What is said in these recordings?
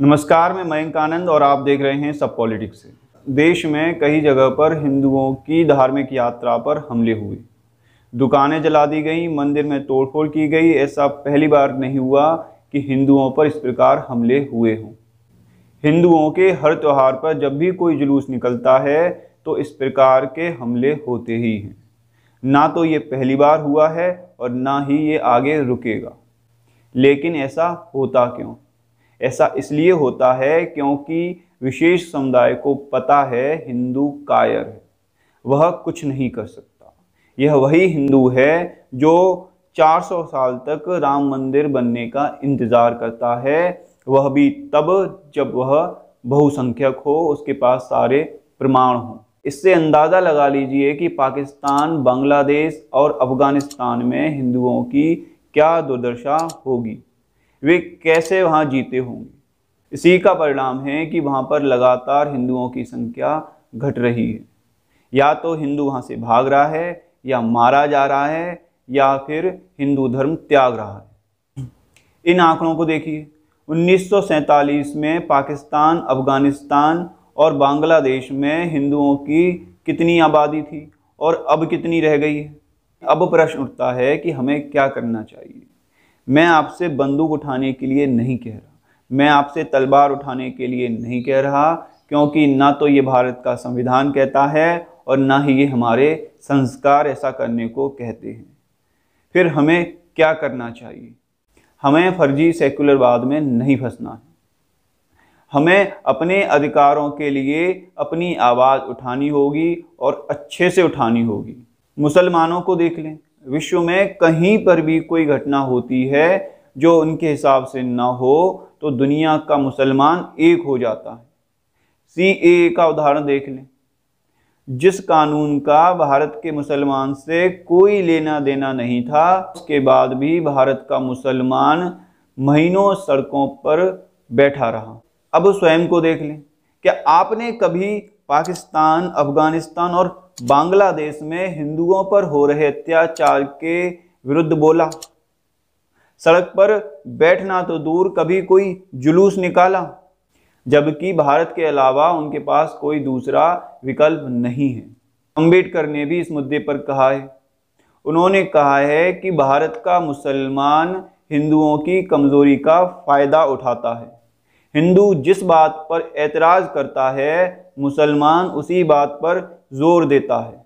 नमस्कार मैं मयंक आनंद और आप देख रहे हैं सब पॉलिटिक्स से देश में कई जगह पर हिंदुओं की धार्मिक यात्रा पर हमले हुए दुकानें जला दी गई मंदिर में तोड़फोड़ की गई ऐसा पहली बार नहीं हुआ कि हिंदुओं पर इस प्रकार हमले हुए हों हिंदुओं के हर त्यौहार पर जब भी कोई जुलूस निकलता है तो इस प्रकार के हमले होते ही हैं ना तो ये पहली बार हुआ है और ना ही ये आगे रुकेगा लेकिन ऐसा होता क्यों ऐसा इसलिए होता है क्योंकि विशेष समुदाय को पता है हिंदू कायर है वह कुछ नहीं कर सकता यह वही हिंदू है जो 400 साल तक राम मंदिर बनने का इंतज़ार करता है वह भी तब जब वह बहुसंख्यक हो उसके पास सारे प्रमाण हों इससे अंदाज़ा लगा लीजिए कि पाकिस्तान बांग्लादेश और अफ़गानिस्तान में हिंदुओं की क्या दुर्दशा होगी वे कैसे वहाँ जीते होंगे इसी का परिणाम है कि वहाँ पर लगातार हिंदुओं की संख्या घट रही है या तो हिंदू वहाँ से भाग रहा है या मारा जा रहा है या फिर हिंदू धर्म त्याग रहा है इन आंकड़ों को देखिए 1947 में पाकिस्तान अफगानिस्तान और बांग्लादेश में हिंदुओं की कितनी आबादी थी और अब कितनी रह गई है अब प्रश्न उठता है कि हमें क्या करना चाहिए मैं आपसे बंदूक उठाने के लिए नहीं कह रहा मैं आपसे तलवार उठाने के लिए नहीं कह रहा क्योंकि ना तो ये भारत का संविधान कहता है और ना ही ये हमारे संस्कार ऐसा करने को कहते हैं फिर हमें क्या करना चाहिए हमें फर्जी सेकुलरवाद में नहीं फंसना है हमें अपने अधिकारों के लिए अपनी आवाज़ उठानी होगी और अच्छे से उठानी होगी मुसलमानों को देख लें विश्व में कहीं पर भी कोई घटना होती है जो उनके हिसाब से ना हो तो दुनिया का मुसलमान एक हो जाता है सी ए का उदाहरण देख लें जिस कानून का भारत के मुसलमान से कोई लेना देना नहीं था उसके बाद भी भारत का मुसलमान महीनों सड़कों पर बैठा रहा अब स्वयं को देख लें क्या आपने कभी पाकिस्तान अफगानिस्तान और बांग्लादेश में हिंदुओं पर हो रहे अत्याचार के विरुद्ध बोला सड़क पर बैठना तो दूर कभी कोई जुलूस निकाला जबकि भारत के अलावा उनके पास कोई दूसरा विकल्प नहीं है अम्बेडकर ने भी इस मुद्दे पर कहा है उन्होंने कहा है कि भारत का मुसलमान हिंदुओं की कमज़ोरी का फ़ायदा उठाता है हिंदू जिस बात पर एतराज़ करता है मुसलमान उसी बात पर जोर देता है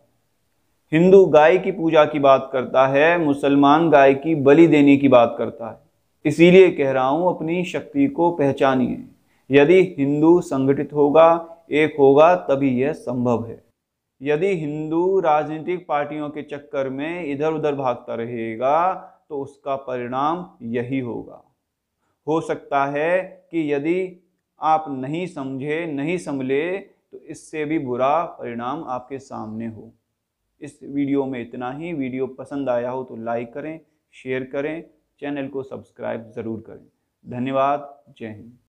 हिंदू गाय की पूजा की बात करता है मुसलमान गाय की बलि देने की बात करता है इसीलिए कह रहा हूँ अपनी शक्ति को पहचानिए यदि हिंदू संगठित होगा एक होगा तभी यह संभव है यदि हिंदू राजनीतिक पार्टियों के चक्कर में इधर उधर भागता रहेगा तो उसका परिणाम यही होगा हो सकता है कि यदि आप नहीं समझे नहीं संभले तो इससे भी बुरा परिणाम आपके सामने हो इस वीडियो में इतना ही वीडियो पसंद आया हो तो लाइक करें शेयर करें चैनल को सब्सक्राइब ज़रूर करें धन्यवाद जय हिंद